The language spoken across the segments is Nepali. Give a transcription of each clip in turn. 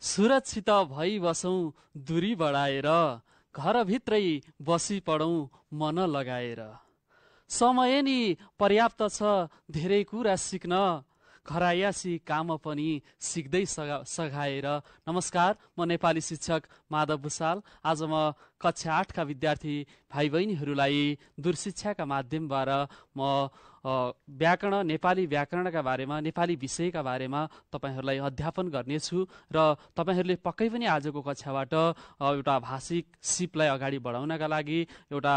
सुरक्षित भई बसौँ दूरी बढाएर घरभित्रै बसी पढौँ मन लगाएर समय नि पर्याप्त छ धेरै कुरा सिक्न घरायासी काम पनि सिक्दै सघा सघाएर नमस्कार म नेपाली शिक्षक माधव भूषाल आज म कक्षा आठका विद्यार्थी भाइ बहिनीहरूलाई दूरशिक्षाका माध्यमबाट म व्याकरण नेपाली व्याकरणका बारेमा नेपाली विषयका बारेमा तपाईँहरूलाई अध्यापन गर्नेछु र तपाईँहरूले पक्कै पनि आजको कक्षाबाट एउटा भाषिक सिपलाई अगाडि बढाउनका लागि एउटा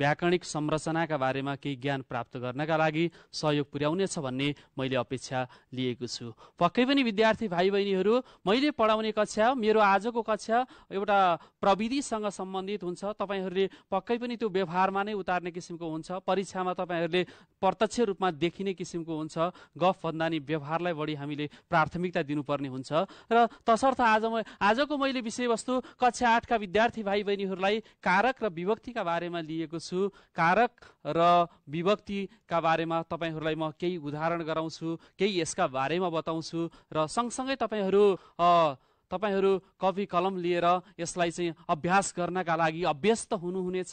व्याकरणिक संरचनाका बारेमा केही ज्ञान प्राप्त गर्नका लागि सहयोग पुर्याउनेछ भन्ने मैले अपेक्षा लिएको छु पक्कै पनि विद्यार्थी भाइ बहिनीहरू मैले पढाउने कक्षा मेरो आजको कक्षा एउटा प्रविधिसँग सम्बन्धित हुन्छ तपाईँहरूले पक्कै पनि त्यो व्यवहारमा नै उतार्ने किसिमको हुन्छ परीक्षामा तपाईँहरूले पर्त प्रत्यक्ष रूपमा देखिने किसिमको हुन्छ गफ भन्दानी व्यवहारलाई बढी हामीले प्राथमिकता दिनुपर्ने हुन्छ र तसर्थ आज म आजको मैले विषयवस्तु कक्षा आठका विद्यार्थी भाइ बहिनीहरूलाई कारक र विभक्तिका बारेमा लिएको छु कारक र विभक्तिका बारेमा तपाईँहरूलाई म केही उदाहरण गराउँछु केही यसका बारेमा बताउँछु र सँगसँगै तपाईँहरू तपाईँहरू कपी कलम लिएर यसलाई चाहिँ अभ्यास गर्नका लागि अभ्यस्त हुनुहुनेछ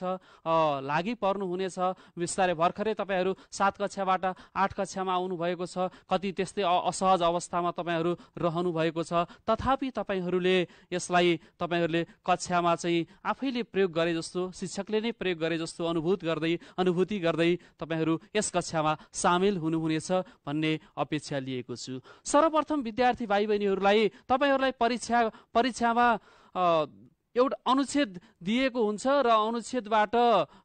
लागि पर्नुहुनेछ बिस्तारै भर्खरै तपाईँहरू सात कक्षाबाट आठ कक्षामा आउनुभएको छ कति त्यस्तै असहज अवस्थामा तपाईँहरू रहनु भएको छ तथापि तपाईँहरूले यसलाई तपाईँहरूले कक्षामा चाहिँ आफैले प्रयोग गरे जस्तो शिक्षकले नै प्रयोग गरे जस्तो अनुभूत गर्दै अनुभूति गर्दै तपाईँहरू यस कक्षामा सामेल हुनुहुनेछ भन्ने अपेक्षा लिएको छु सर्वप्रथम विद्यार्थी भाइ बहिनीहरूलाई तपाईँहरूलाई परीक्षा परीक्षा परीक्षामा एउटा अनुच्छेद दिएको हुन्छ र अनुच्छेदबाट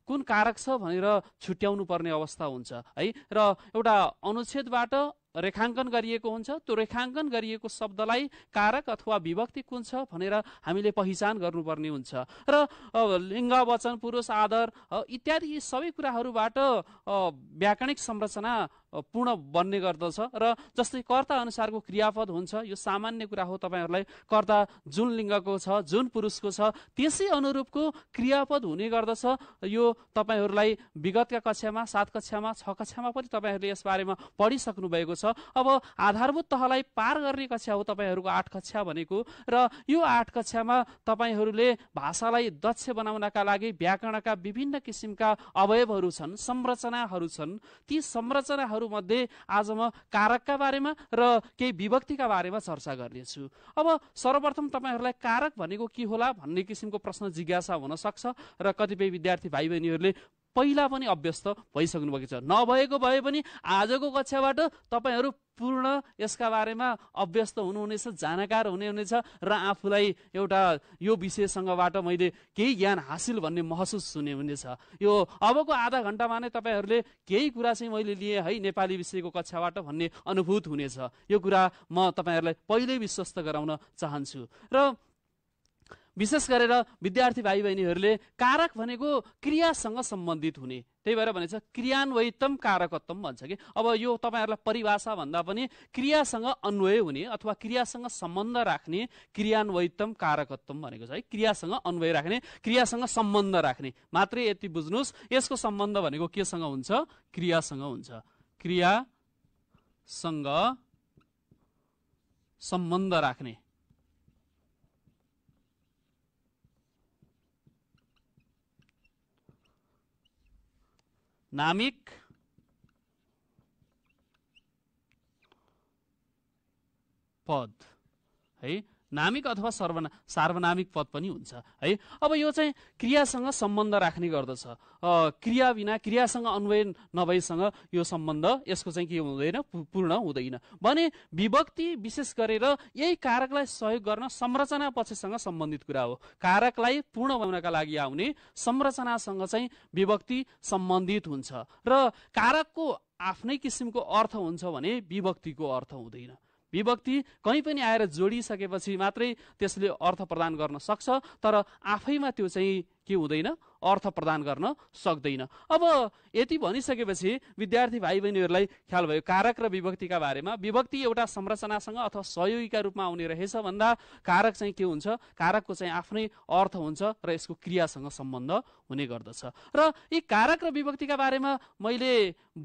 कुन कारक छ भनेर छुट्याउनु पर्ने अवस्था हुन्छ है र एउटा अनुच्छेदबाट रेखाङ्कन गरिएको हुन्छ त्यो रेखाङ्कन गरिएको शब्दलाई कारक अथवा विभक्ति कुन छ भनेर हामीले पहिचान गर्नुपर्ने हुन्छ र लिङ्ग वचन पुरुष आदर इत्यादि यी सबै कुराहरूबाट व्याकरणिक संरचना पूर्ण बन्ने गर्दछ र जस्तै कर्ता अनुसारको क्रियापद हुन्छ यो सामान्य कुरा हो तपाईँहरूलाई कर्ता जुन लिङ्गको छ जुन पुरुषको छ त्यसै अनुरूपको क्रियापद हुने गर्दछ यो तपाईँहरूलाई विगतका कक्षामा सात कक्षामा छ कक्षामा पनि तपाईँहरूले यसबारेमा पढिसक्नु भएको छ अब आधारभूत तहलाई पार गर्ने कक्षा हो तपाईँहरूको आठ कक्षा भनेको र यो आठ कक्षामा तपाईँहरूले भाषालाई दक्ष बनाउनका लागि व्याकरणका विभिन्न किसिमका अवयवहरू छन् संरचनाहरू छन् ती संरचनाहरू विषयहरूमध्ये आज म कारकका बारेमा र केही विभक्तिका बारेमा चर्चा गर्नेछु अब सर्वप्रथम तपाईँहरूलाई कारक भनेको के होला भन्ने किसिमको प्रश्न जिज्ञासा सक्छ र कतिपय विद्यार्थी भाइ बहिनीहरूले पहिला पनि अभ्यस्त भएको छ नभएको भए पनि आजको कक्षाबाट तपाईँहरू पूर्ण यसका बारेमा अभ्यस्त हुनुहुनेछ जानकार हुने हुनेछ र आफूलाई एउटा यो विषयसँगबाट मैले केही ज्ञान हासिल भन्ने महसुस हुने हुनेछ यो अबको आधा घन्टामा नै तपाईँहरूले केही कुरा चाहिँ मैले लिएँ है नेपाली विषयको कक्षाबाट भन्ने अनुभूत हुनेछ यो कुरा म तपाईँहरूलाई पहिल्यै विश्वस्त गराउन चाहन्छु र विशेष गरेर विद्यार्थी भाइ बहिनीहरूले कारक भनेको क्रियासँग सम्बन्धित हुने त्यही भएर भनेको छ क्रियान्वयतम कारकत्तम भन्छ कि अब यो तपाईँहरूलाई परिभाषा भन्दा पनि क्रियासँग अन्वय हुने अथवा क्रियासँग सम्बन्ध राख्ने क्रियान्वयतम कारकत्तम भनेको छ है क्रियासँग अन्वय राख्ने क्रियासँग सम्बन्ध राख्ने मात्रै यति बुझ्नुहोस् यसको सम्बन्ध भनेको केसँग हुन्छ क्रियासँग हुन्छ क्रियासँग सम्बन्ध राख्ने नामिक पद है नामिक अथवा सर्वना सार्वनामिक पद पनि हुन्छ है अब यो चाहिँ क्रियासँग सम्बन्ध राख्ने गर्दछ क्रिया बिना क्रियासँग अन्वय नभएसँग यो सम्बन्ध यसको चाहिँ के हुँदैन पूर्ण हुँदैन भने विभक्ति विशेष गरेर यही कारकलाई सहयोग गर्न संरचना पछिसँग सम्बन्धित कुरा हो कारकलाई पूर्ण बनाउनका लागि आउने संरचनासँग चाहिँ विभक्ति सम्बन्धित हुन्छ र कारकको आफ्नै किसिमको अर्थ हुन्छ भने विभक्तिको अर्थ हुँदैन विभक्ति कहीँ पनि आएर जोडिसकेपछि मात्रै त्यसले अर्थ प्रदान गर्न सक्छ तर आफैमा त्यो चाहिँ के हुँदैन अर्थ प्रदान गर्न सक्दैन अब यति भनिसकेपछि विद्यार्थी भाइ बहिनीहरूलाई ख्याल भयो कारक र विभक्तिका बारेमा विभक्ति एउटा संरचनासँग अथवा सहयोगीका रूपमा आउने रहेछ भन्दा कारक चाहिँ के हुन्छ कारकको चाहिँ आफ्नै अर्थ हुन्छ र यसको क्रियासँग सम्बन्ध हुने गर्दछ र यी कारक र विभक्तिका बारेमा मैले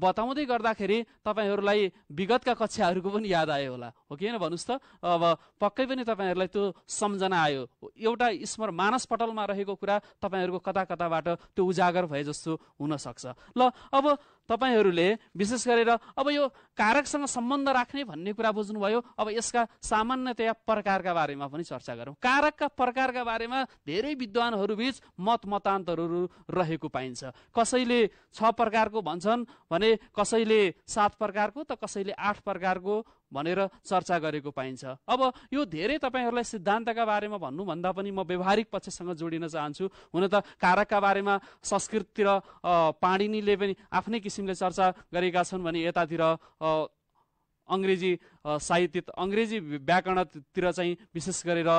बताउँदै गर्दाखेरि तपाईँहरूलाई विगतका कक्षाहरूको पनि याद आयो होला हो कि होइन भन्नुहोस् त अब पक्कै पनि तपाईँहरूलाई त्यो सम्झना आयो एउटा स्मर मानसपटलमा रहेको कुरा तपाईँ तपाईँहरूको कता कताबाट त्यो उजागर भए जस्तो हुनसक्छ ल अब तपाईँहरूले विशेष गरेर अब यो कारकसँग सम्बन्ध राख्ने भन्ने कुरा बुझ्नुभयो अब यसका सामान्यतया प्रकारका बारेमा पनि चर्चा गरौँ कारकका प्रकारका बारेमा धेरै विद्वानहरूबीच मत मतान्तरहरू रहेको पाइन्छ कसैले छ प्रकारको भन्छन् भने कसैले सात प्रकारको त कसैले आठ प्रकारको भनेर चर्चा गरेको पाइन्छ अब यो धेरै तपाईँहरूलाई सिद्धान्तका बारेमा भन्नुभन्दा पनि म व्यवहारिक पक्षसँग जोडिन चाहन्छु हुन त कारकका बारेमा संस्कृततिर पाणिनीले पनि आफ्नै किसिमले चर्चा गरेका छन् भने यतातिर अङ्ग्रेजी साहित्य अङ्ग्रेजी व्याकरणतिर चाहिँ विशेष गरेर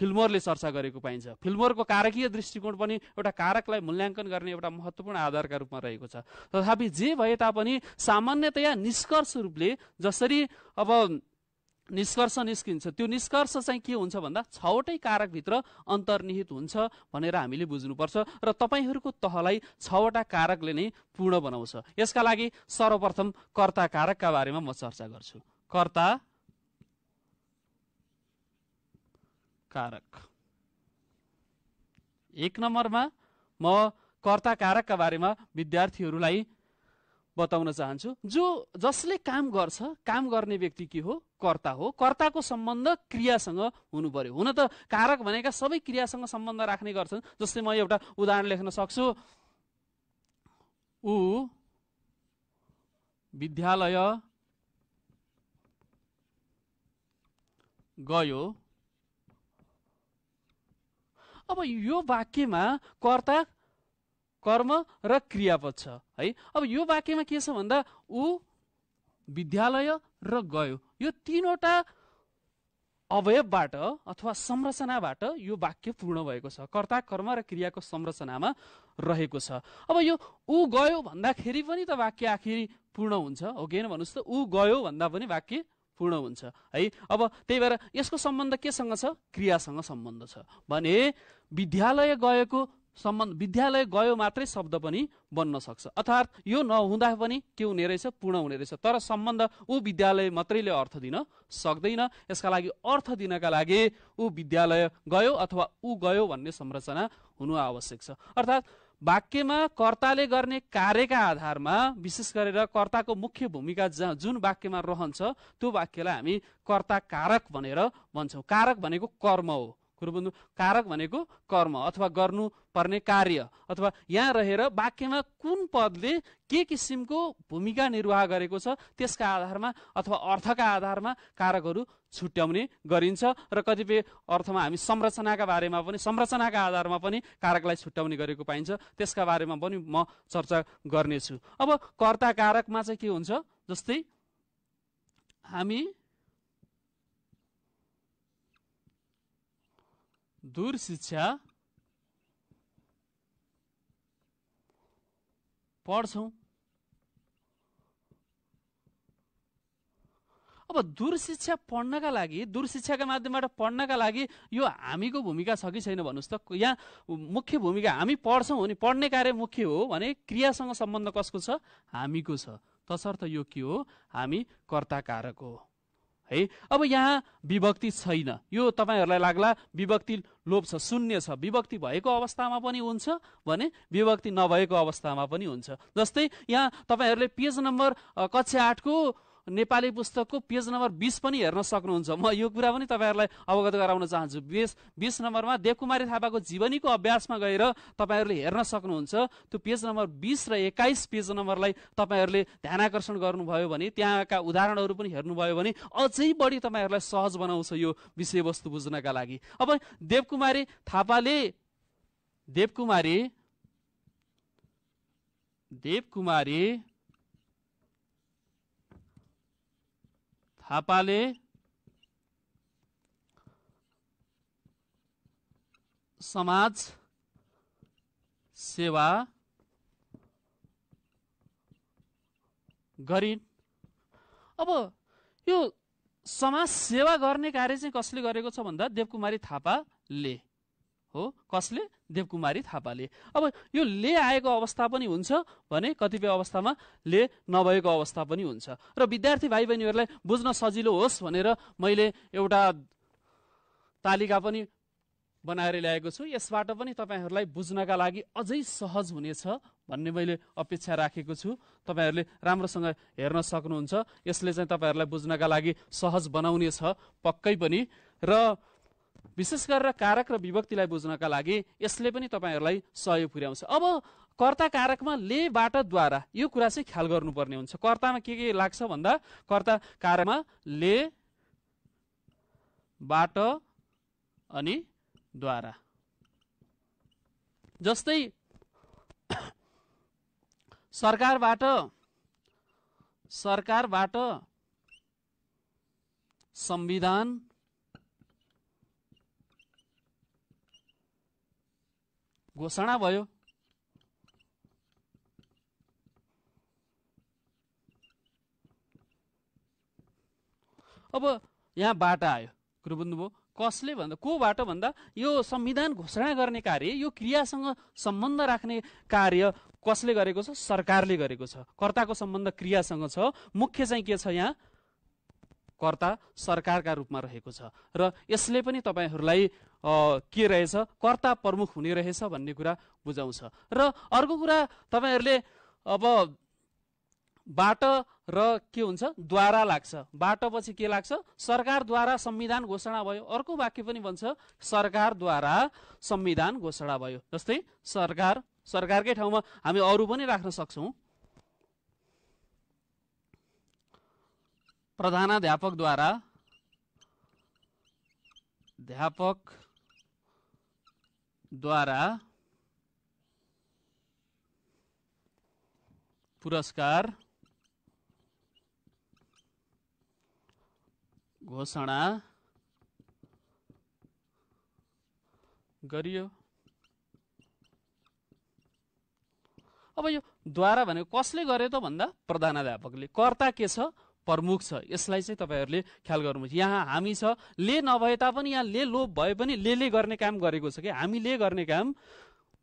फिल्मोरले चर्चा गरेको पाइन्छ फिल्मोरको कारकीय दृष्टिकोण पनि एउटा कारकलाई मूल्याङ्कन गर्ने एउटा महत्त्वपूर्ण आधारका रूपमा रहेको छ तथापि जे भए तापनि सामान्यतया निष्कर्ष रूपले जसरी अब निष्कर्ष निस्किन्छ त्यो निष्कर्ष चाहिँ के हुन्छ भन्दा छवटै कारकभित्र अन्तर्निहित हुन्छ भनेर हामीले बुझ्नुपर्छ र तपाईँहरूको तहलाई छवटा कारकले नै पूर्ण बनाउँछ यसका लागि सर्वप्रथम कर्ता कारकका बारेमा म चर्चा गर्छु कर्ता कारक एक नम्बरमा म कर्ता कारकका बारेमा विद्यार्थीहरूलाई बताउन चाहन्छु जो जसले काम गर्छ काम गर्ने व्यक्ति के हो कर्ता हो कर्ताको सम्बन्ध क्रियासँग हुनु पर्यो हुन त कारक भनेका सबै क्रियासँग सम्बन्ध राख्ने गर्छन् जस्तै म एउटा उदाहरण लेख्न सक्छु ऊ विद्यालय गयो अब यो वाक्यमा कर्ता कर्म र क्रियापद छ है अब यो वाक्यमा के छ भन्दा ऊ विद्यालय र गयो यो तिनवटा अवयवबाट अथवा संरचनाबाट यो वाक्य पूर्ण भएको छ कर्ता कर्म र क्रियाको संरचनामा रहेको छ अब यो ऊ गयो भन्दाखेरि पनि त वाक्य आखिरी पूर्ण हुन्छ हो होइन भन्नुहोस् त ऊ गयो भन्दा पनि वाक्य पूर्ण हुन्छ है अब त्यही भएर यसको सम्बन्ध केसँग छ क्रियासँग सम्बन्ध छ भने विद्यालय गएको सम्बन्ध विद्यालय गयो मात्रै शब्द पनि बन्न सक्छ अर्थात् यो नहुँदा पनि के हुने रहेछ पूर्ण हुने रहेछ तर सम्बन्ध ऊ विद्यालय मात्रैले अर्थ दिन सक्दैन यसका लागि अर्थ दिनका लागि ऊ विद्यालय गयो अथवा ऊ गयो भन्ने संरचना हुनु आवश्यक छ अर्थात् वाक्यमा कर्ताले गर्ने कार्यका आधारमा विशेष गरेर कर्ताको मुख्य भूमिका जुन वाक्यमा रहन्छ त्यो वाक्यलाई हामी कर्ता कारक भनेर भन्छौँ कारक भनेको कर्म हो कुरो बुझ्नु कारक भनेको कर्म अथवा गर्नुपर्ने कार्य अथवा यहाँ रहेर वाक्यमा कुन पदले के किसिमको भूमिका निर्वाह गरेको छ त्यसका आधारमा अथवा अर्थका आधारमा कारकहरू छुट्याउने गरिन्छ र कतिपय अर्थमा हामी संरचनाका बारेमा पनि संरचनाका आधारमा पनि कारकलाई छुट्याउने गरेको पाइन्छ त्यसका बारेमा पनि म चर्चा गर्नेछु अब कर्ता कारकमा चाहिँ के हुन्छ जस्तै हामी दूर शिक्षा पढ्छौँ अब दूर शिक्षा पढ्नका लागि दूर शिक्षाका माध्यमबाट पढ्नका लागि यो हामीको भूमिका छ कि छैन भन्नुहोस् त यहाँ मुख्य भूमिका हामी पढ्छौँ भने पढ्ने कार्य मुख्य हो भने क्रियासँग सम्बन्ध कसको छ हामीको छ तसर्थ यो के हो हामी कर्ताकारक हो है अब यहाँ विभक्ति छैन यो तपाईँहरूलाई लाग्ला विभक्ति लोप छ शून्य छ विभक्ति भएको अवस्थामा पनि हुन्छ भने विभक्ति नभएको अवस्थामा पनि हुन्छ जस्तै यहाँ तपाईँहरूले पेज नम्बर कक्षा आठको नेपाली पुस्तकको पेज नम्बर बिस पनि हेर्न सक्नुहुन्छ म यो कुरा पनि तपाईँहरूलाई अवगत गराउन चाहन्छु बिस बिस नम्बरमा देवकुमारी थापाको जीवनीको अभ्यासमा गएर तपाईँहरूले हेर्न सक्नुहुन्छ त्यो पेज नम्बर बिस र एक्काइस पेज नम्बरलाई तपाईँहरूले ध्यान आकर्षण गर्नुभयो भने त्यहाँका उदाहरणहरू पनि हेर्नुभयो भने अझै बढी तपाईँहरूलाई सहज बनाउँछ यो विषयवस्तु बुझ्नका लागि अब देवकुमारी थापाले देवकुमारी देवकुमारी थापाले समाज सेवा गरिन् अब यो समाज सेवा गर्ने कार्य चाहिँ कसले गरेको छ भन्दा देवकुमारी थापाले हो कसले देवकुमारी थापाले अब यो ले आएको अवस्था पनि हुन्छ भने कतिपय अवस्थामा ले नभएको अवस्था पनि हुन्छ र विद्यार्थी भाइ बहिनीहरूलाई बुझ्न सजिलो होस् भनेर मैले एउटा तालिका पनि बनाएर ल्याएको छु यसबाट पनि तपाईँहरूलाई बुझ्नका लागि अझै सहज हुनेछ भन्ने मैले अपेक्षा राखेको छु तपाईँहरूले राम्रोसँग हेर्न सक्नुहुन्छ यसले चाहिँ तपाईँहरूलाई बुझ्नका लागि सहज बनाउनेछ पक्कै पनि र विशेष गरेर कारक र विभक्तिलाई बुझ्नका लागि यसले पनि तपाईँहरूलाई सहयोग पुर्याउँछ अब कर्ता कारकमा द्वारा यो कुरा चाहिँ ख्याल गर्नुपर्ने हुन्छ कर्तामा के के लाग्छ भन्दा कर्ता कारकमा ले बाट अनि द्वारा जस्तै सरकारबाट सरकारबाट संविधान घोषणा भयो अब यहाँ बाटा आयो कुरो बुझ्नुभयो कसले भन्दा को बाटो भन्दा यो संविधान घोषणा गर्ने कार्य यो क्रियासँग सम्बन्ध राख्ने कार्य कसले गरेको छ सरकारले गरेको छ कर्ताको सम्बन्ध क्रियासँग छ मुख्य चाहिँ के छ यहाँ कर्ता सरकारका रूपमा रहेको छ र यसले पनि तपाईँहरूलाई के रहेछ कर्ता प्रमुख हुने रहेछ भन्ने कुरा बुझाउँछ र अर्को कुरा तपाईँहरूले अब बाट र के हुन्छ द्वारा लाग्छ बाटोपछि के लाग्छ सरकारद्वारा संविधान घोषणा भयो अर्को वाक्य पनि भन्छ सरकारद्वारा संविधान घोषणा भयो जस्तै सरकार सरकारकै ठाउँमा हामी अरू पनि राख्न सक्छौँ प्रधानाध्यापकद्वारा द्वारा द्वारा पुरस्कार घोषणा गरियो अब यो द्वारा भनेको कसले गर्यो त भन्दा प्रधानाध्यापकले कर्ता के छ प्रमुख छ यसलाई चाहिँ तपाईँहरूले ख्याल गर्नुहोस् यहाँ हामी छ ले नभए तापनि यहाँ ले लोभ भए पनि ले ले गर्ने काम गरेको छ कि हामीले गर्ने काम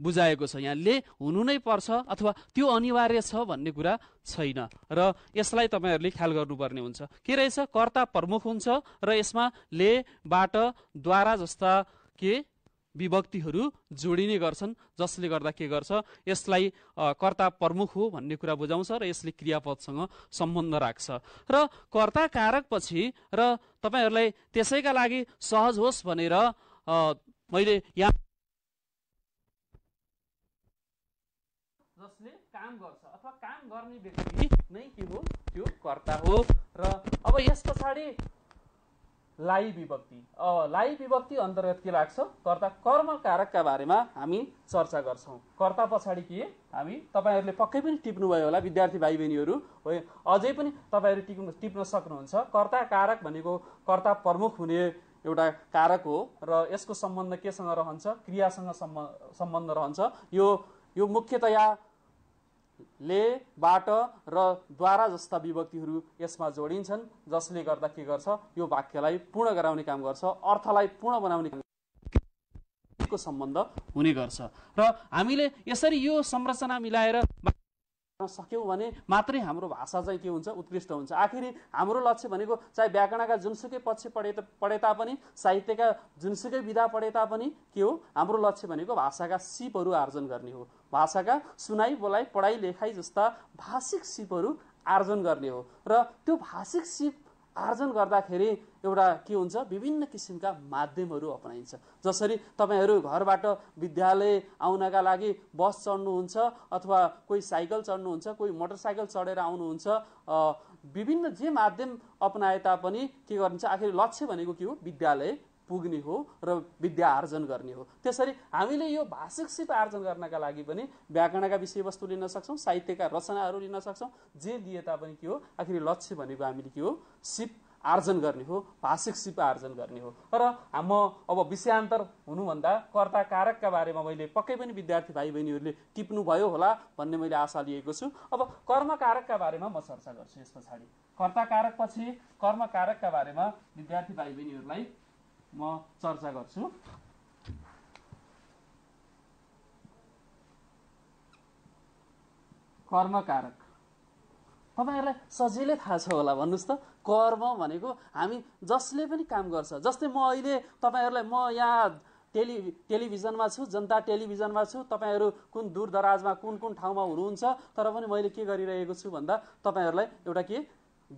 बुझाएको छ यहाँ ले हुनु नै पर्छ अथवा त्यो अनिवार्य छ भन्ने कुरा छैन र यसलाई तपाईँहरूले ख्याल गर्नुपर्ने हुन्छ के रहेछ कर्ता प्रमुख हुन्छ र यसमा लेबाट द्वारा जस्ता के विभक्तिहरू जोडिने गर्छन् जसले गर्दा के गर्छ यसलाई कर्ता प्रमुख हो भन्ने कुरा बुझाउँछ र यसले क्रियापदसँग सम्बन्ध राख्छ र कर्ता कारक पछि र तपाईँहरूलाई त्यसैका लागि सहज होस् भनेर मैले यहाँ जसले काम गर्छ अथवा काम गर्ने व्यक्ति नै के हो त्यो कर्ता हो र अब यस पछाडि लाई विभक्ति लाई विभक्ति अन्तर्गत के लाग्छ कर्ता कर्म कारकका बारेमा हामी चर्चा गर्छौँ कर्ता पछाडि के हामी तपाईँहरूले पक्कै पनि टिप्नुभयो होला विद्यार्थी भाइ बहिनीहरू हो अझै पनि तपाईँहरू टिप्नु टिप्न सक्नुहुन्छ कर्ता कारक भनेको कर्ता प्रमुख हुने एउटा कारक हो र यसको सम्बन्ध केसँग रहन्छ क्रियासँग सम्बन्ध सम्बन्ध रहन्छ यो यो मुख्यतया ले बाट र द्वारा जस्ता विभक्तिहरू यसमा जोडिन्छन् जसले गर्दा के गर्छ यो वाक्यलाई पूर्ण गराउने काम गर्छ अर्थलाई पूर्ण बनाउने को सम्बन्ध हुने गर्छ र हामीले यसरी यो संरचना मिलाएर सक्यौँ भने मात्रै हाम्रो भाषा चाहिँ के हुन्छ उत्कृष्ट हुन्छ आखिरी हाम्रो लक्ष्य भनेको चाहे व्याकरणका जुनसुकै पक्ष पढे पढे तापनि साहित्यका जुनसुकै विधा पढे तापनि के हो हाम्रो लक्ष्य भनेको भाषाका सिपहरू आर्जन गर्ने हो भाषाका सुनाइ बोलाइ पढाइ लेखाइ जस्ता भाषिक सिपहरू आर्जन गर्ने हो र त्यो भाषिक सिप आर्जन गर्दाखेरि एउटा के हुन्छ विभिन्न किसिमका माध्यमहरू अपनाइन्छ जसरी तपाईँहरू घरबाट विद्यालय आउनका लागि बस चढ्नुहुन्छ अथवा कोही साइकल चढ्नुहुन्छ कोही मोटरसाइकल चढेर आउनुहुन्छ विभिन्न जे माध्यम अपनाए तापनि के गर्नुहुन्छ आखिर लक्ष्य भनेको के हो विद्यालय पुग्ने हो र विद्या आर्जन गर्ने हो त्यसरी हामीले यो भाषिक सिप आर्जन गर्नका लागि पनि व्याकरणका विषयवस्तु लिन सक्छौँ साहित्यका रचनाहरू लिन सक्छौँ जे लिए तापनि के हो आखिर लक्ष्य भनेको हामीले के हो सिप आर्जन गर्ने हो भाषिक सिप आर्जन गर्ने हो र म अब विषयान्तर हुनुभन्दा कर्ता कारकका बारेमा मैले पक्कै पनि विद्यार्थी भाइ बहिनीहरूले टिप्नुभयो होला भन्ने मैले आशा लिएको छु अब कर्मकारकका बारेमा म चर्चा गर्छु यस पछाडि कर्ता कारक पछि कर्मकारकका बारेमा विद्यार्थी भाइ बहिनीहरूलाई म चर्चा गर्छु कर्मकारक तपाईँहरूलाई सजिलै थाहा छ होला भन्नुहोस् त कर्म भनेको हामी जसले पनि काम गर्छ जस्तै म अहिले तपाईँहरूलाई म यहाँ टेलि टेलिभिजनमा छु जनता टेलिभिजनमा छु तपाईँहरू कुन दूर दराजमा कुन कुन ठाउँमा हुनुहुन्छ तर पनि मैले के गरिरहेको छु भन्दा तपाईँहरूलाई एउटा के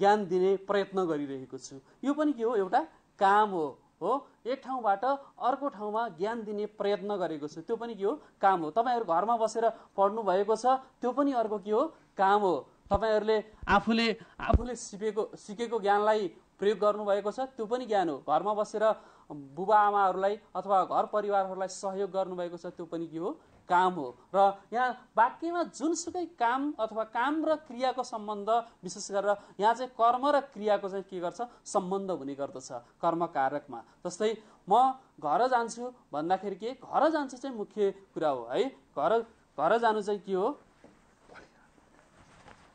ज्ञान दिने प्रयत्न गरिरहेको छु यो पनि के हो एउटा काम हो हो एक ठाउँबाट अर्को ठाउँमा ज्ञान दिने प्रयत्न गरेको छु त्यो पनि के हो काम हो तपाईँहरू घरमा बसेर पढ्नु भएको छ त्यो पनि अर्को के हो काम हो तपाईँहरूले आफूले आफूले सिपेको सिकेको ज्ञानलाई प्रयोग गर्नुभएको छ त्यो पनि ज्ञान हो घरमा बसेर बुबा बुबाआमाहरूलाई अथवा घर परिवारहरूलाई सहयोग गर्नुभएको छ त्यो पनि के हो काम हो र यहाँ वाक्यमा जुनसुकै काम अथवा काम र क्रियाको सम्बन्ध विशेष गरेर यहाँ चाहिँ कर्म र क्रियाको चाहिँ के गर्छ सम्बन्ध हुने गर्दछ कर्मकारकमा जस्तै म घर जान्छु भन्दाखेरि के घर जान्छु चाहिँ मुख्य कुरा हो है घर घर जानु चाहिँ के हो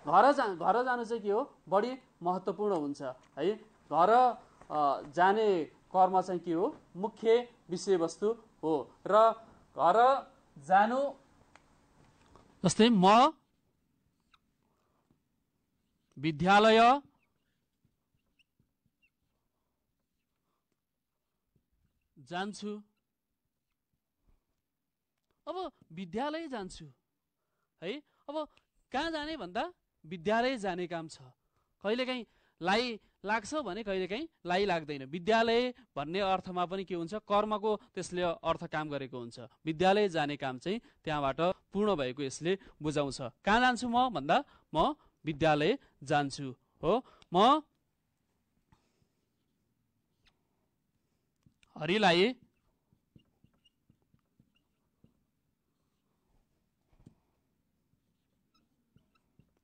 घर जा घर जानु चाहिँ के हो बढी महत्त्वपूर्ण हुन्छ है घर जाने कर्म चाहिँ के हो मुख्य विषयवस्तु हो र घर जानु जस्तै म विद्यालय जान्छु अब विद्यालय जान्छु है अब कहाँ जाने भन्दा विद्यालय जाने काम छ कहिलेकाहीँ लाई लाग्छ भने कहिलेकाहीँ लाइ लाग्दैन विद्यालय भन्ने अर्थमा पनि के हुन्छ कर्मको त्यसले अर्थ काम गरेको हुन्छ विद्यालय जाने काम चाहिँ त्यहाँबाट पूर्ण भएको यसले बुझाउँछ कहाँ जान्छु म भन्दा म विद्यालय जान्छु हो म हरिलाई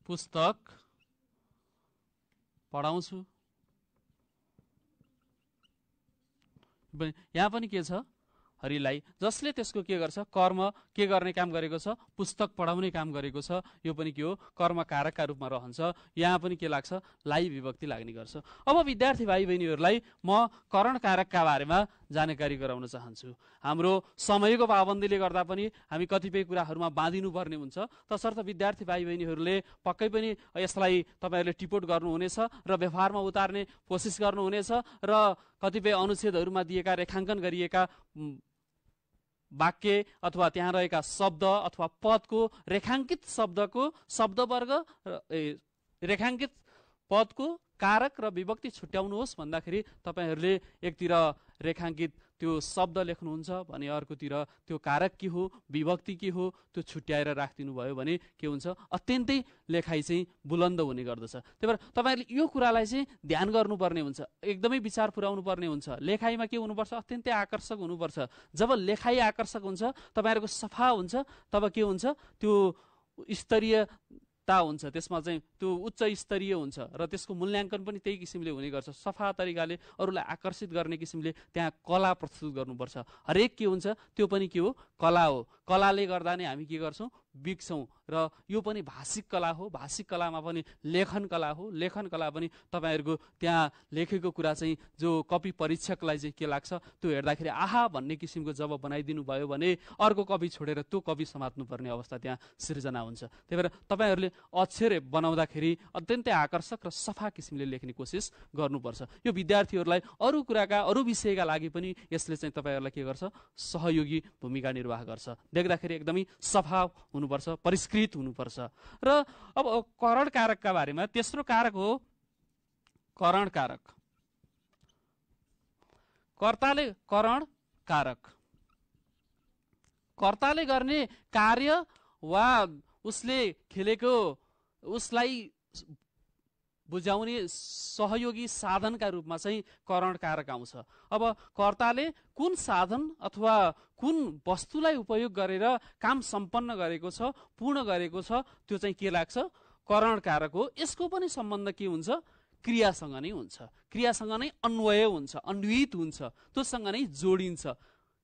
पुस्तक पढाउँछु यहाँ पनि के छ हरिलाई जसले त्यसको के गर्छ कर्म के गर्ने काम गरेको छ पुस्तक पढाउने काम गरेको छ यो पनि के हो कर्मकारकका रूपमा रहन्छ यहाँ पनि के लाग्छ लाइ विभक्ति लाग्ने गर्छ अब विद्यार्थी भाइ बहिनीहरूलाई म करणकारकका बारेमा जानकारी गराउन चाहन्छु हाम्रो समयको पाबन्दीले गर्दा पनि हामी कतिपय कुराहरूमा बाँधिनुपर्ने हुन्छ तसर्थ विद्यार्थी भाइ बहिनीहरूले पक्कै पनि यसलाई तपाईँहरूले टिपोट गर्नुहुनेछ र व्यवहारमा उतार्ने कोसिस गर्नुहुनेछ र कतिपय अनुच्छेदहरूमा दिएका रेखाङ्कन गरिएका वाक्य अथवा त्यहाँ रहेका शब्द अथवा पदको रेखाङ्कित शब्दको शब्दवर्ग रेखाङ्कित पदको कारक र विभक्ति छुट्याउनुहोस् भन्दाखेरि तपाईँहरूले एकतिर रेखाङ्कित त्यो शब्द लेख्नुहुन्छ भने अर्कोतिर त्यो कारक के हो विभक्ति के हो त्यो छुट्याएर राखिदिनु भयो भने के हुन्छ अत्यन्तै लेखाइ चाहिँ बुलन्द हुने गर्दछ त्यही भएर तपाईँहरूले यो कुरालाई चाहिँ ध्यान गर्नुपर्ने हुन्छ एकदमै विचार पुर्याउनु पर्ने हुन्छ लेखाइमा के हुनुपर्छ अत्यन्तै आकर्षक हुनुपर्छ जब लेखाइ आकर्षक हुन्छ तपाईँहरूको सफा हुन्छ तब के हुन्छ त्यो स्तरीय हुन्छ त्यसमा चाहिँ त्यो उच्च स्तरीय हुन्छ र त्यसको मूल्याङ्कन पनि त्यही किसिमले हुने गर्छ सफा तरिकाले अरूलाई आकर्षित गर्ने किसिमले त्यहाँ कला प्रस्तुत गर्नुपर्छ हरेक के हुन्छ त्यो पनि के हो कला हो कलाले गर्दा नै हामी के गर्छौँ बिग्छौँ र यो पनि भाषिक कला हो भाषिक कलामा पनि लेखन कला हो लेखन कला पनि तपाईँहरूको त्यहाँ लेखेको कुरा चाहिँ जो कवि परीक्षकलाई चाहिँ के लाग्छ त्यो हेर्दाखेरि आहा भन्ने किसिमको जब बनाइदिनु भयो भने अर्को कवि छोडेर त्यो कवि समात्नुपर्ने अवस्था त्यहाँ सिर्जना हुन्छ त्यही भएर तपाईँहरूले अक्षर बनाउँदाखेरि अत्यन्तै आकर्षक र सफा किसिमले लेख्ने कोसिस गर्नुपर्छ यो विद्यार्थीहरूलाई अरू कुराका अरू विषयका लागि पनि यसले चाहिँ तपाईँहरूलाई के गर्छ सहयोगी भूमिका निर्वाह गर्छ देख्दाखेरि एकदमै सफा हुनु हुनुपर्छ परिष्कृत हुनुपर्छ र अब करण कारकका बारेमा तेस्रो कारक हो करण कारक कर्ताले करण कारक कर्ताले गर्ने कार्य वा उसले खेलेको उसलाई बुझाउने सहयोगी साधनका रूपमा चाहिँ करण कारक आउँछ अब कर्ताले कुन साधन अथवा कुन वस्तुलाई उपयोग गरेर काम सम्पन्न गरेको छ पूर्ण गरेको छ त्यो चाहिँ के लाग्छ करण कारक हो यसको पनि सम्बन्ध के हुन्छ क्रियासँग नै हुन्छ क्रियासँग नै अन्वय हुन्छ अन्वित हुन्छ त्योसँग नै जोडिन्छ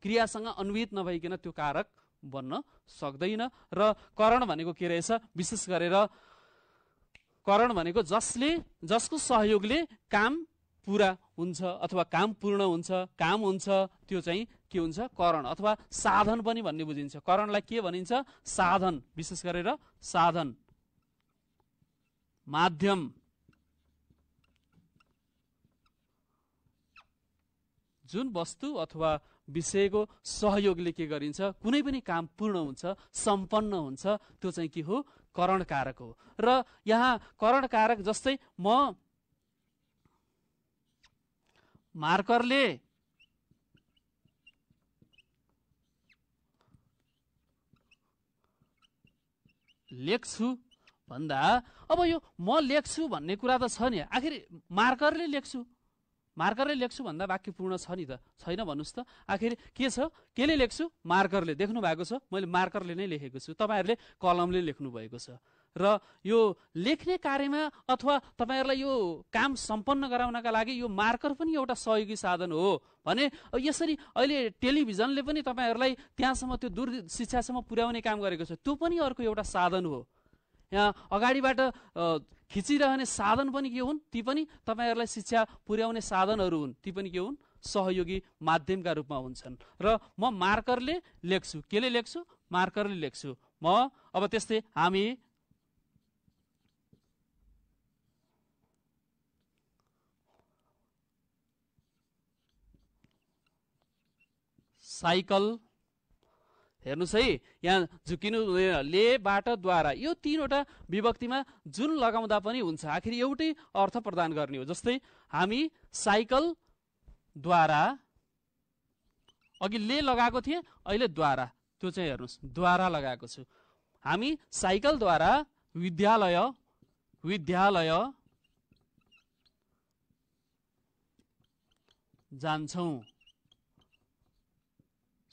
क्रियासँग अन्वित नभइकन त्यो कारक बन्न सक्दैन र करण भनेको के रहेछ विशेष गरेर करण भनेको जसले जसको सहयोगले काम पुरा हुन्छ अथवा काम पूर्ण हुन्छ काम हुन्छ त्यो चाहिँ के हुन्छ करण अथवा साधन पनि भन्ने बुझिन्छ करणलाई के भनिन्छ साधन विशेष गरेर साधन माध्यम जुन वस्तु अथवा विषयको सहयोगले के गरिन्छ कुनै पनि काम पूर्ण हुन्छ सम्पन्न हुन्छ त्यो चाहिँ के हो करण कारक हो र यहाँ करण कारक जस्तै म मार्करले लेख्छु भन्दा अब यो म लेख्छु भन्ने कुरा त छ नि आखिर मार्करले लेख्छु मार्करले लेख्छु भन्दा वाक्य पूर्ण छ नि त छैन भन्नुहोस् त आखिर के छ केले लेख्छु मार्करले देख्नु भएको छ मैले मार्करले नै लेखेको छु तपाईँहरूले कलमले लेख्नु भएको छ र यो लेख्ने कार्यमा अथवा तपाईँहरूलाई यो काम सम्पन्न गराउनका लागि यो मार्कर पनि एउटा सहयोगी साधन हो भने यसरी अहिले टेलिभिजनले पनि तपाईँहरूलाई त्यहाँसम्म त्यो दूर शिक्षासम्म पुर्याउने काम गरेको छ त्यो पनि अर्को एउटा साधन हो यहाँ अगाडिबाट खिचिरहने साधन पनि के हुन् ती पनि तपाईँहरूलाई शिक्षा पुर्याउने साधनहरू हुन् ती पनि के हुन् सहयोगी माध्यमका रूपमा हुन्छन् र म मार्करले लेख्छु केले लेख्छु मार्करले लेख्छु म अब त्यस्तै हामी साइकल हेर्नुहोस् है यहाँ झुकिनु बाट द्वारा यो तिनवटा विभक्तिमा जुन लगाउँदा पनि हुन्छ आखिर एउटै अर्थ प्रदान गर्ने हो जस्तै हामी साइकलद्वारा अघि ले लगाएको थिएँ अहिले द्वारा त्यो चाहिँ हेर्नुहोस् द्वारा लगाएको छु हामी साइकलद्वारा विद्यालय विद्यालय जान्छौँ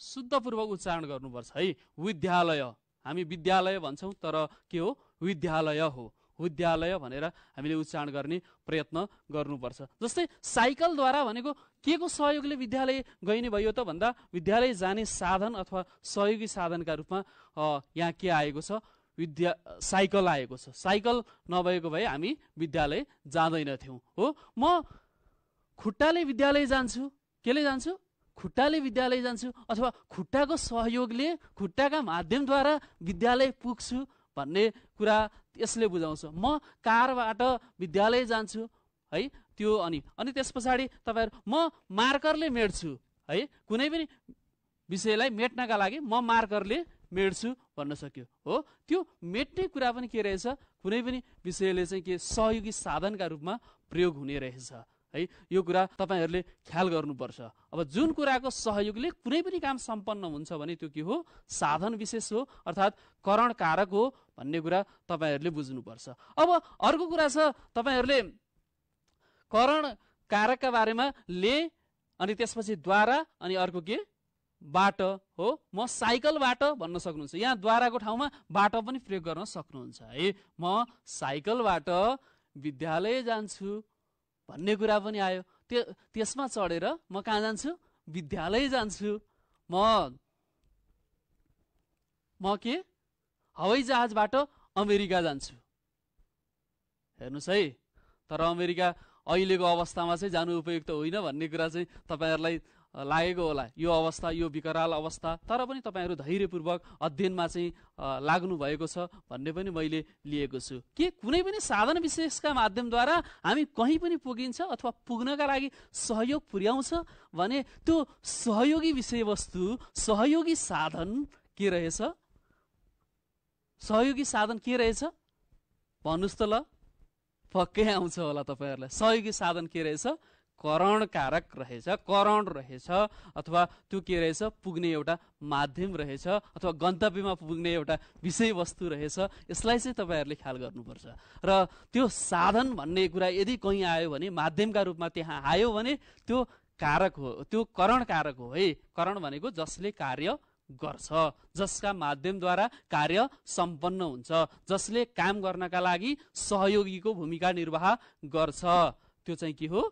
शुद्धपूर्वक उच्चारण गर्नुपर्छ है विद्यालय हामी विद्यालय भन्छौँ तर के हो विद्यालय हो विद्यालय भनेर हामीले उच्चारण गर्ने प्रयत्न गर्नुपर्छ जस्तै साइकलद्वारा भनेको के को सहयोगले विद्यालय गइने भयो त भन्दा विद्यालय जाने साधन अथवा सहयोगी साधनका रूपमा यहाँ के आएको छ विद्या साइकल आएको छ साइकल नभएको भए हामी विद्यालय जाँदैनथ्यौँ हो म खुट्टाले विद्यालय जान्छु केले जान्छु खुट्टाले विद्यालय जान्छु अथवा खुट्टाको सहयोगले खुट्टाका माध्यमद्वारा विद्यालय पुग्छु भन्ने कुरा यसले बुझाउँछ म कारबाट विद्यालय जान्छु है त्यो अनि अनि त्यस पछाडि तपाईँहरू म मार्करले मेट्छु है कुनै पनि विषयलाई मेट्नका लागि म मार्करले मेट्छु भन्न सक्यो हो त्यो मेट्ने कुरा पनि के रहेछ कुनै पनि विषयले चाहिँ के सहयोगी साधनका रूपमा प्रयोग हुने रहेछ है यो कुरा तपाईँहरूले ख्याल गर्नुपर्छ अब जुन कुराको सहयोगले कुनै पनि काम सम्पन्न हुन्छ भने त्यो के हो साधन विशेष हो अर्थात् करण कारक हो भन्ने कुरा तपाईँहरूले बुझ्नुपर्छ अब अर्को कुरा छ तपाईँहरूले करण कारकका बारेमा ले अनि त्यसपछि द्वारा अनि अर्को के बाटो हो म साइकलबाट भन्न सक्नुहुन्छ यहाँ द्वाराको ठाउँमा बाटो पनि प्रयोग गर्न सक्नुहुन्छ है म साइकलबाट विद्यालय जान्छु भन्ने कुरा पनि आयो त्यो त्यसमा चढेर म कहाँ जान्छु विद्यालय जान्छु म म के हवाईजहाजबाट अमेरिका जान्छु हेर्नुहोस् है तर अमेरिका अहिलेको अवस्थामा चाहिँ जानु उपयुक्त होइन भन्ने कुरा चाहिँ तपाईँहरूलाई लागेको होला यो अवस्था यो विकराल अवस्था तर पनि तपाईँहरू धैर्यपूर्वक अध्ययनमा चाहिँ लाग्नु भएको छ भन्ने पनि मैले लिएको छु के कुनै पनि साधन विशेषका माध्यमद्वारा हामी कहीँ पनि पुगिन्छ अथवा पुग्नका लागि सहयोग पुर्याउँछ भने त्यो सहयोगी विषयवस्तु सहयोगी साधन के रहेछ सहयोगी साधन के रहेछ भन्नुहोस् त ल पक्कै आउँछ होला तपाईँहरूलाई सहयोगी साधन के रहेछ करणकारक रहेछ करण रहेछ अथवा त्यो के रहेछ पुग्ने एउटा माध्यम रहेछ अथवा गन्तव्यमा पुग्ने एउटा विषयवस्तु रहेछ यसलाई चाहिँ तपाईँहरूले ख्याल गर्नुपर्छ र त्यो साधन भन्ने कुरा यदि कहीँ आयो भने माध्यमका रूपमा त्यहाँ आयो भने त्यो कारक हो त्यो करण कारक हो है करण भनेको जसले कार्य गर्छ जसका माध्यमद्वारा कार्य सम्पन्न हुन्छ जसले काम गर्नका लागि सहयोगीको भूमिका निर्वाह गर्छ त्यो चाहिँ के हो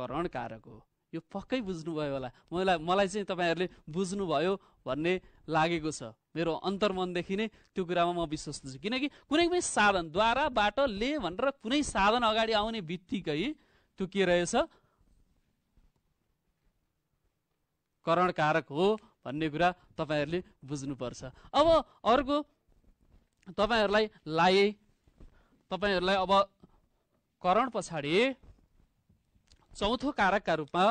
करण कारक हो यो पक्कै बुझ्नुभयो होला मलाई मलाई चाहिँ तपाईँहरूले बुझ्नुभयो भन्ने लागेको छ मेरो अन्तर्मनदेखि नै त्यो कुरामा म विश्वस्त छु किनकि कुनै पनि साधनद्वाराबाट ले भनेर कुनै साधन अगाडि आउने बित्तिकै त्यो के रहेछ करण कारक हो भन्ने कुरा तपाईँहरूले बुझ्नुपर्छ अब अर्को तपाईँहरूलाई लाए तपाईँहरूलाई अब करण पछाडि चौथो कारकका रूपमा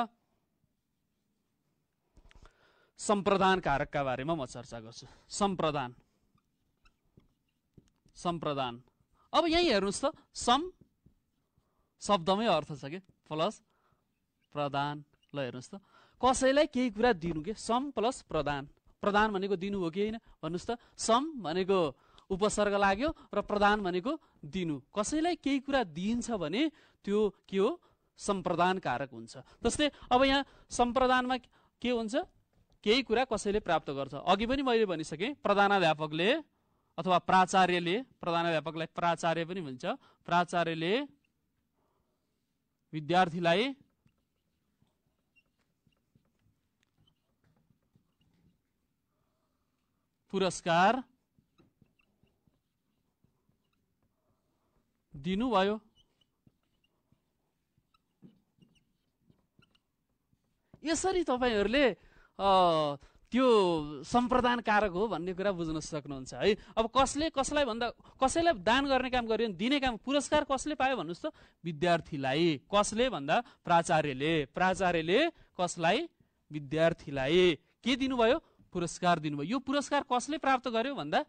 सम्प्रदान कारकका बारेमा म चर्चा गर्छु सम्प्रदान सम्प्रदान अब यहीँ हेर्नुहोस् त सम शब्दमै अर्थ छ कि प्लस प्रदान ल हेर्नुहोस् त कसैलाई केही कुरा दिनु के सम प्लस प्रदान प्रदान भनेको दिनु हो कि होइन भन्नुहोस् त सम भनेको उपसर्ग लाग्यो र प्रदान भनेको दिनु कसैलाई केही कुरा दिइन्छ भने त्यो के हो सम्प्रदान कारक हुन्छ जस्तै अब यहाँ सम्प्रदानमा के हुन्छ केही कुरा कसैले प्राप्त गर्छ अघि पनि मैले भनिसकेँ प्रधानाध्यापकले अथवा प्राचार्यले प्रधानाध्यापकलाई प्राचार्य पनि भन्छ प्राचार्यले विद्यार्थीलाई पुरस्कार दिनुभयो यसरी तपाईँहरूले त्यो सम्प्रदान कारक हो भन्ने कुरा बुझ्न सक्नुहुन्छ है अब कसले कसलाई भन्दा कसैलाई दान गर्ने काम गर्यो भने दिने काम पुरस्कार कसले पायो भन्नुहोस् त विद्यार्थीलाई कसले भन्दा प्राचार्यले प्राचार्यले कसलाई विद्यार्थीलाई के दिनुभयो पुरस्कार दिनुभयो यो पुरस्कार कसले प्राप्त गर्यो भन्दा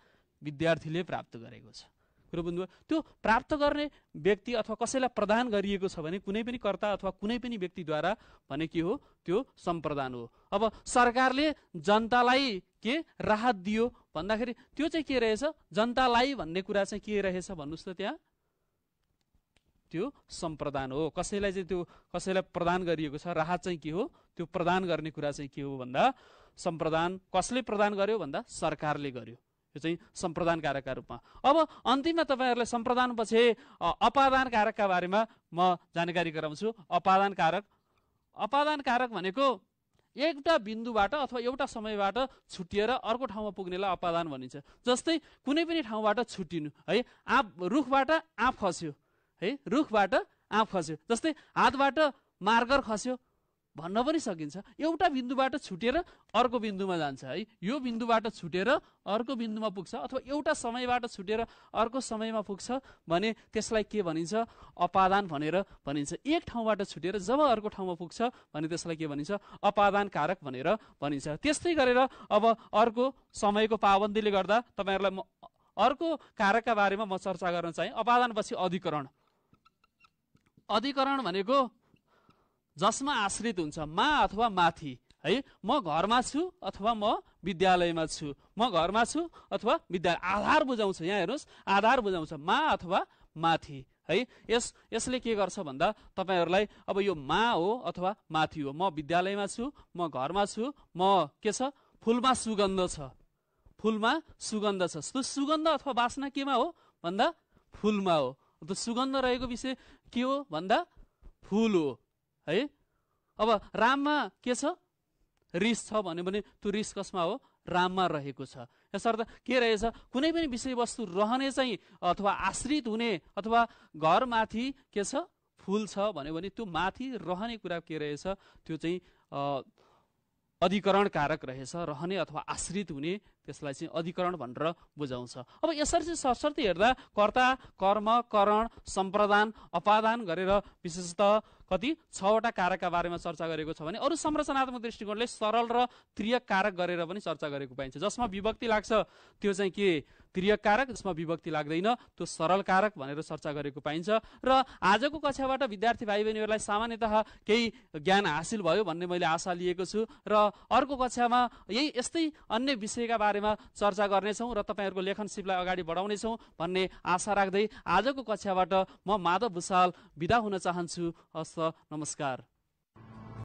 विद्यार्थीले प्राप्त गरेको छ कुरो बुझ्नुभयो त्यो प्राप्त गर्ने व्यक्ति अथवा कसैलाई प्रदान गरिएको छ भने कुनै पनि कर्ता अथवा कुनै पनि व्यक्तिद्वारा भने के हो त्यो सम्प्रदान हो अब सरकारले जनतालाई के राहत दियो भन्दाखेरि त्यो चाहिँ के रहेछ जनतालाई भन्ने कुरा चाहिँ के रहेछ भन्नुहोस् त त्यहाँ त्यो सम्प्रदान हो कसैलाई चाहिँ त्यो कसैलाई प्रदान गरिएको छ राहत चाहिँ के हो त्यो प्रदान गर्ने कुरा चाहिँ के हो भन्दा सम्प्रदान कसले प्रदान गर्यो भन्दा सरकारले गर्यो यो चाहिँ सम्प्रदान कारकका रूपमा अब अन्तिममा तपाईँहरूलाई सम्प्रदान पछि अपादान कारकका बारेमा म जानकारी गराउँछु अपादान कारक अपादान कारक भनेको एउटा बिन्दुबाट अथवा एउटा समयबाट छुटिएर अर्को ठाउँमा पुग्नेलाई अपादान भनिन्छ जस्तै कुनै पनि ठाउँबाट छुट्टिनु है आँप रुखबाट आँप खस्यो है रुखबाट आँप खस्यो जस्तै हातबाट मार्गर खस्यो भन्न पनि सकिन्छ एउटा बिन्दुबाट छुटेर अर्को बिन्दुमा जान्छ है यो बिन्दुबाट छुटेर अर्को बिन्दुमा पुग्छ अथवा एउटा समयबाट छुटेर अर्को समयमा पुग्छ भने त्यसलाई के भनिन्छ अपादान भनेर भनिन्छ एक ठाउँबाट छुटेर जब अर्को ठाउँमा पुग्छ भने त्यसलाई के भनिन्छ अपादान कारक भनेर भनिन्छ त्यस्तै गरेर अब अर्को समयको पाबन्दीले गर्दा तपाईँहरूलाई म अर्को कारकका बारेमा म चर्चा गर्न चाहेँ अपादानपछि अधिकरण अधिकरण भनेको जसमा आश्रित हुन्छ मा अथवा माथि है म घरमा छु अथवा म विद्यालयमा छु म घरमा छु अथवा विद्यालय आधार बुझाउँछ यहाँ हेर्नुहोस् आधार बुझाउँछ मा अथवा माथि है यस यसले के गर्छ भन्दा तपाईँहरूलाई अब यो मा हो अथवा माथि हो म विद्यालयमा छु म घरमा छु म के छ फुलमा सुगन्ध छ फुलमा सुगन्ध छ त्यो सुगन्ध अथवा बासना केमा हो भन्दा फुलमा हो त्यो सुगन्ध रहेको विषय के हो भन्दा फुल हो है अब राममा के छ रिस छ भन्यो भने त्यो रिस कसमा हो राममा रहेको छ यसर्थ के रहेछ कुनै पनि विषयवस्तु रहने चाहिँ अथवा आश्रित हुने अथवा घरमाथि के छ फुल छ भन्यो भने त्यो माथि रहने कुरा के रहेछ त्यो चाहिँ अधिकरण कारक रहेछ रहने अथवा आश्रित हुने त्यसलाई चाहिँ अधिकरण भनेर बुझाउँछ अब यसरी चाहिँ सरस्वती हेर्दा कर्ता कर्म करण सम्प्रदान अपादान गरेर विशेषतः कति छवटा कारकका बारेमा चर्चा गरेको छ भने अरू संरचनात्मक दृष्टिकोणले सरल र त्रियक कारक गरेर पनि चर्चा गरेको पाइन्छ जसमा विभक्ति लाग्छ त्यो चाहिँ के त्रियक कारक जसमा विभक्ति लाग्दैन त्यो सरल कारक भनेर चर्चा गरेको पाइन्छ र आजको कक्षाबाट विद्यार्थी भाइ बहिनीहरूलाई सामान्यतः केही ज्ञान हासिल भयो भन्ने मैले आशा लिएको छु र अर्को कक्षामा यही यस्तै अन्य विषयका बारे बारेमा चर्चा गर्नेछौँ र तपाईँहरूको लेखन सिपलाई अगाडि बढाउनेछौँ भन्ने आशा राख्दै आजको कक्षाबाट म माधव भूषाल विदा हुन चाहन्छु हस्त नमस्कार